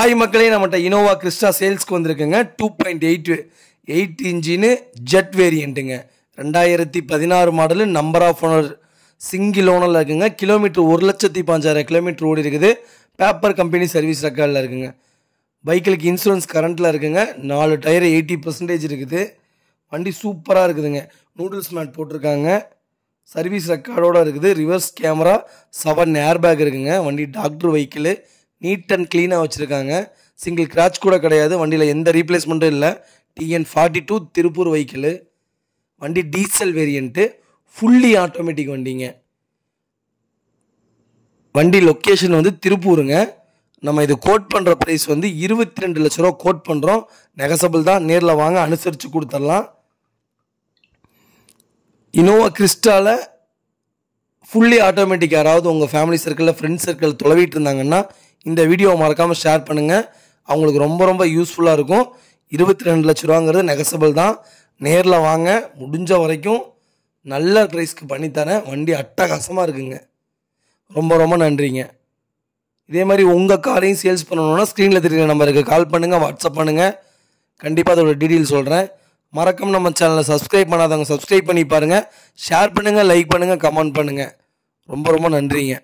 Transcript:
hi மக்களே நம்மகிட்ட Innova Crysta சேல்ஸ்க்கு வந்திருக்குங்க two point eight eight engine Z வேரியண்ட்டுங்க ரெண்டாயிரத்தி பதினாறு model number of owner single ஓனரில் இருக்குங்க கிலோமீட்டர் ஒரு லட்சத்தி பஞ்சாயிரம் கிலோமீட்டர் ஓடி இருக்குது பேப்பர் கம்பெனி சர்வீஸ் ரெக்கார்டில் இருக்குங்க பைக்கிலுக்கு இன்சூரன்ஸ் கரண்ட்டில் இருக்குங்க நாலு டயர் எயிட்டி பர்சன்டேஜ் இருக்குது வண்டி சூப்பராக இருக்குதுங்க நூடுல்ஸ் மேட் போட்டிருக்காங்க சர்வீஸ் ரெக்கார்டோடு இருக்குது reverse camera seven air bag இருக்குங்க வண்டி டாக்டர் வெஹிக்கிளு நீட் அண்ட் க்ளீனாக வச்சுருக்காங்க சிங்கிள் கிராச் கூட கிடையாது வண்டியில் எந்த ரீப்ளேஸ்மெண்ட்டும் இல்லை TN forty two Tiruppur vehicle வண்டி டீசல் வேரியண்ட்டு ஃபுல்லி ஆட்டோமேட்டிக் வண்டிங்க வண்டி லொக்கேஷன் வந்து திருப்பூருங்க நம்ம இது கோட் பண்ணுற ப்ரைஸ் வந்து இருபத்தி ரெண்டு லட்ச ரூபா கோட் பண்ணுறோம் நெகசபிள் தான் நேரில் வாங்க அனுசரித்து கொடுத்துடலாம் இனோவா கிறிஸ்டாவில் ஃபுல்லி ஆட்டோமேட்டிக் யாராவது உங்கள் ஃபேமிலி சர்க்கிளில் ஃப்ரெண்ட்ஸ் சர்க்கிளில் தொலைவிட்டு இருந்தாங்கன்னா இந்த வீடியோவை மறக்காமல் ஷேர் பண்ணுங்கள் அவங்களுக்கு ரொம்ப ரொம்ப யூஸ்ஃபுல்லாக இருக்கும் இருபத்தி ரெண்டு லட்ச ரூபாங்கிறது நெகசபிள் தான் நேரில் வாங்க முடிஞ்ச வரைக்கும் நல்ல ப்ரைஸ்க்கு பண்ணித்தரேன் வண்டி அட்டகாசமாக இருக்குங்க ரொம்ப ரொம்ப நன்றிங்க இதே மாதிரி உங்கள் காரையும் சேல்ஸ் பண்ணணுன்னா ஸ்க்ரீனில் தெரியுற நம்பருக்கு கால் பண்ணுங்கள் வாட்ஸ்அப் பண்ணுங்கள் கண்டிப்பாக அதோட டீட்டெயில் சொல்கிறேன் மறக்காம நம்ம சேனலை சப்ஸ்கிரைப் பண்ணாதவங்க சப்ஸ்கிரைப் பண்ணி பாருங்கள் ஷேர் பண்ணுங்கள் லைக் பண்ணுங்கள் கமெண்ட் பண்ணுங்கள் ரொம்ப ரொம்ப நன்றிங்க